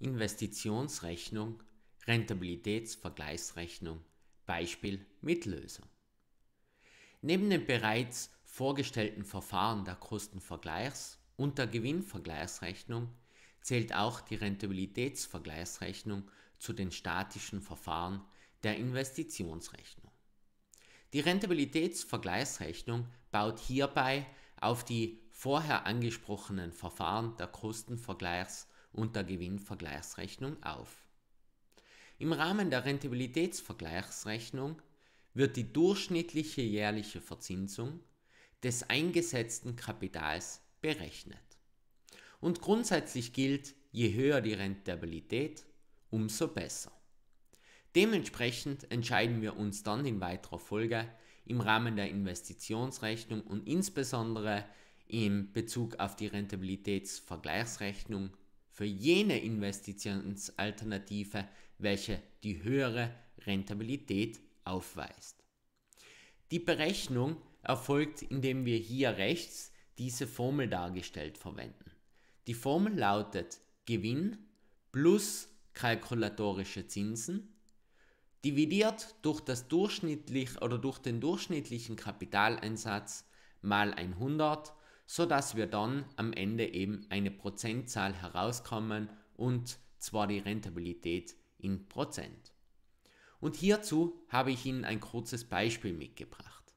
Investitionsrechnung, Rentabilitätsvergleichsrechnung, Beispiel Mitlösung. Neben den bereits vorgestellten Verfahren der Kostenvergleichs- und der Gewinnvergleichsrechnung zählt auch die Rentabilitätsvergleichsrechnung zu den statischen Verfahren der Investitionsrechnung. Die Rentabilitätsvergleichsrechnung baut hierbei auf die vorher angesprochenen Verfahren der Kostenvergleichs- und der Gewinnvergleichsrechnung auf. Im Rahmen der Rentabilitätsvergleichsrechnung wird die durchschnittliche jährliche Verzinsung des eingesetzten Kapitals berechnet. Und grundsätzlich gilt, je höher die Rentabilität, umso besser. Dementsprechend entscheiden wir uns dann in weiterer Folge im Rahmen der Investitionsrechnung und insbesondere in Bezug auf die Rentabilitätsvergleichsrechnung für jene Investitionsalternative, welche die höhere Rentabilität aufweist. Die Berechnung erfolgt, indem wir hier rechts diese Formel dargestellt verwenden. Die Formel lautet Gewinn plus kalkulatorische Zinsen dividiert durch, das durchschnittlich oder durch den durchschnittlichen Kapitaleinsatz mal 100 so dass wir dann am Ende eben eine Prozentzahl herauskommen und zwar die Rentabilität in Prozent. Und hierzu habe ich Ihnen ein kurzes Beispiel mitgebracht.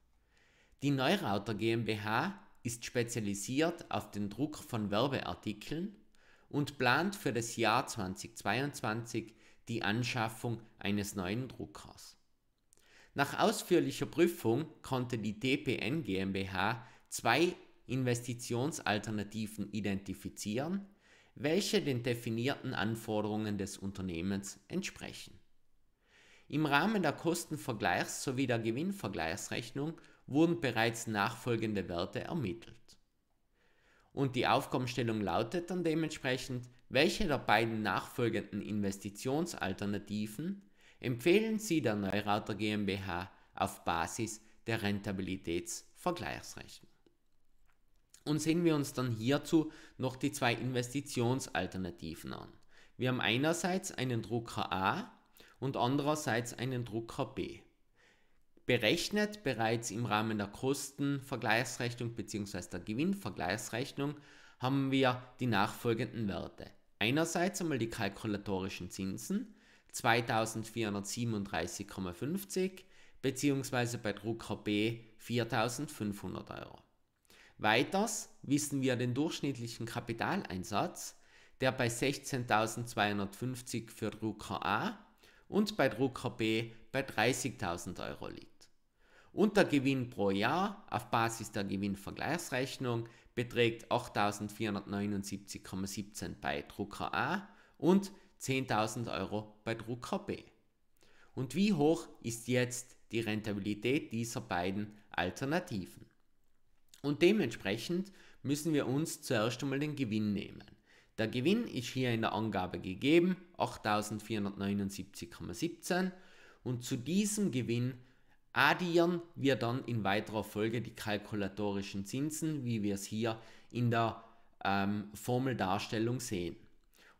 Die Neurauter GmbH ist spezialisiert auf den Druck von Werbeartikeln und plant für das Jahr 2022 die Anschaffung eines neuen Druckers. Nach ausführlicher Prüfung konnte die DPN GmbH zwei Investitionsalternativen identifizieren, welche den definierten Anforderungen des Unternehmens entsprechen. Im Rahmen der Kostenvergleichs- sowie der Gewinnvergleichsrechnung wurden bereits nachfolgende Werte ermittelt. Und die Aufgabenstellung lautet dann dementsprechend, welche der beiden nachfolgenden Investitionsalternativen empfehlen Sie der Neurauter GmbH auf Basis der Rentabilitätsvergleichsrechnung? Und sehen wir uns dann hierzu noch die zwei Investitionsalternativen an. Wir haben einerseits einen Drucker A und andererseits einen Drucker B. Berechnet bereits im Rahmen der Kostenvergleichsrechnung bzw. der Gewinnvergleichsrechnung haben wir die nachfolgenden Werte. Einerseits einmal die kalkulatorischen Zinsen 2437,50 bzw. bei Drucker B 4500 Euro. Weiters wissen wir den durchschnittlichen Kapitaleinsatz, der bei 16.250 für Drucker A und bei Drucker B bei 30.000 Euro liegt. Und der Gewinn pro Jahr auf Basis der Gewinnvergleichsrechnung beträgt 8.479,17 bei Drucker A und 10.000 Euro bei Drucker B. Und wie hoch ist jetzt die Rentabilität dieser beiden Alternativen? Und dementsprechend müssen wir uns zuerst einmal den Gewinn nehmen. Der Gewinn ist hier in der Angabe gegeben, 8479,17 und zu diesem Gewinn addieren wir dann in weiterer Folge die kalkulatorischen Zinsen, wie wir es hier in der ähm, Formeldarstellung sehen.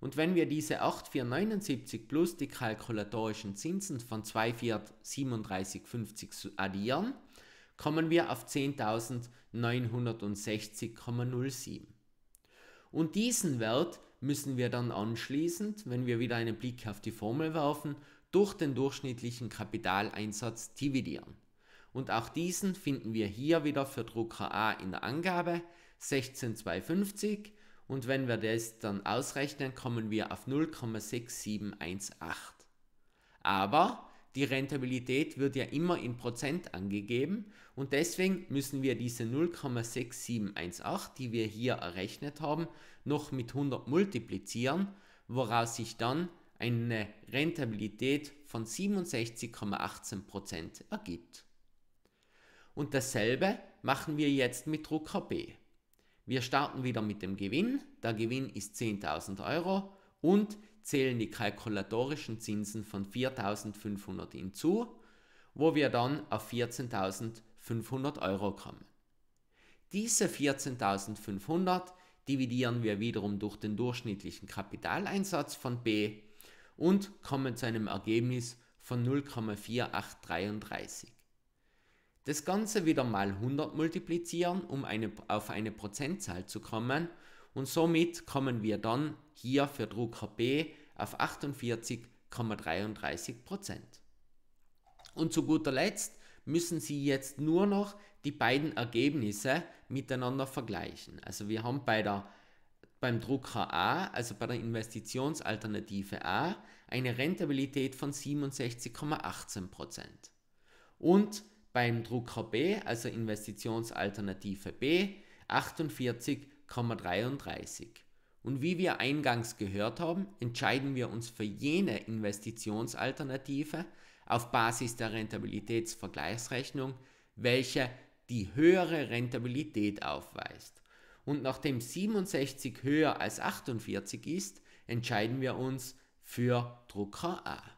Und wenn wir diese 8479 plus die kalkulatorischen Zinsen von 2437,50 addieren, kommen wir auf 10.960,07. Und diesen Wert müssen wir dann anschließend, wenn wir wieder einen Blick auf die Formel werfen, durch den durchschnittlichen Kapitaleinsatz dividieren. Und auch diesen finden wir hier wieder für Drucker A in der Angabe 16250 und wenn wir das dann ausrechnen, kommen wir auf 0,6718. Aber die Rentabilität wird ja immer in Prozent angegeben und deswegen müssen wir diese 0,6718, die wir hier errechnet haben, noch mit 100 multiplizieren, woraus sich dann eine Rentabilität von 67,18% ergibt. Und dasselbe machen wir jetzt mit Drucker B. Wir starten wieder mit dem Gewinn. Der Gewinn ist 10.000 Euro und zählen die kalkulatorischen Zinsen von 4.500 hinzu, wo wir dann auf 14.500 Euro kommen. Diese 14.500 dividieren wir wiederum durch den durchschnittlichen Kapitaleinsatz von B und kommen zu einem Ergebnis von 0,4833. Das Ganze wieder mal 100 multiplizieren, um eine, auf eine Prozentzahl zu kommen und somit kommen wir dann hier für Drucker B auf 48,33%. Und zu guter Letzt müssen Sie jetzt nur noch die beiden Ergebnisse miteinander vergleichen. Also wir haben bei der, beim Drucker A, also bei der Investitionsalternative A, eine Rentabilität von 67,18%. Und beim Drucker B, also Investitionsalternative B, 48,33%. Und wie wir eingangs gehört haben, entscheiden wir uns für jene Investitionsalternative auf Basis der Rentabilitätsvergleichsrechnung, welche die höhere Rentabilität aufweist. Und nachdem 67 höher als 48 ist, entscheiden wir uns für Drucker A.